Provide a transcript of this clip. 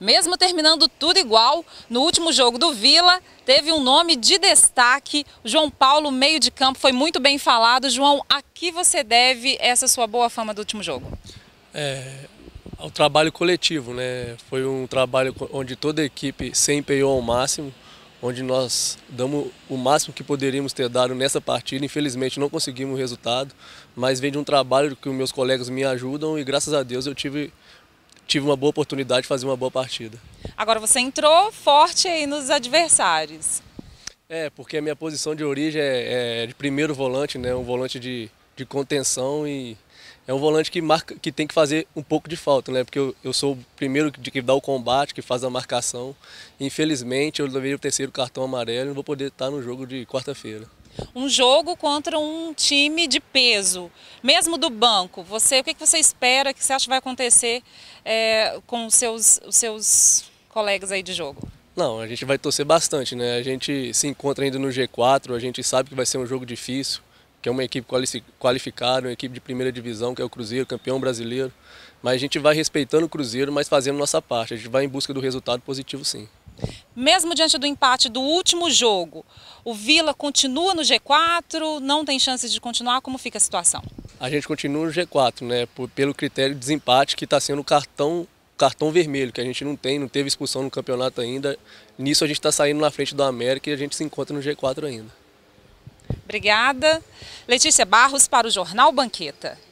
Mesmo terminando tudo igual, no último jogo do Vila, teve um nome de destaque. João Paulo, meio de campo, foi muito bem falado. João, a que você deve essa sua boa fama do último jogo? É, ao trabalho coletivo, né? Foi um trabalho onde toda a equipe se empenhou ao máximo, onde nós damos o máximo que poderíamos ter dado nessa partida. Infelizmente não conseguimos o resultado, mas vem de um trabalho que os meus colegas me ajudam e graças a Deus eu tive tive uma boa oportunidade de fazer uma boa partida. Agora você entrou forte aí nos adversários. É, porque a minha posição de origem é, é de primeiro volante, né? Um volante de de contenção e é um volante que marca, que tem que fazer um pouco de falta, né? Porque eu, eu sou o primeiro de que dá o combate, que faz a marcação. Infelizmente, eu levei o terceiro cartão amarelo e não vou poder estar no jogo de quarta-feira. Um jogo contra um time de peso, mesmo do banco. Você, o que, você espera, o que você acha que vai acontecer é, com os seus, os seus colegas aí de jogo? Não, a gente vai torcer bastante, né? A gente se encontra ainda no G4, a gente sabe que vai ser um jogo difícil que é uma equipe qualificada, uma equipe de primeira divisão, que é o Cruzeiro, campeão brasileiro. Mas a gente vai respeitando o Cruzeiro, mas fazendo nossa parte. A gente vai em busca do resultado positivo, sim. Mesmo diante do empate do último jogo, o Vila continua no G4, não tem chances de continuar? Como fica a situação? A gente continua no G4, né? pelo critério de desempate que está sendo o cartão, cartão vermelho, que a gente não tem, não teve expulsão no campeonato ainda. Nisso a gente está saindo na frente do América e a gente se encontra no G4 ainda. Obrigada. Letícia Barros para o Jornal Banqueta.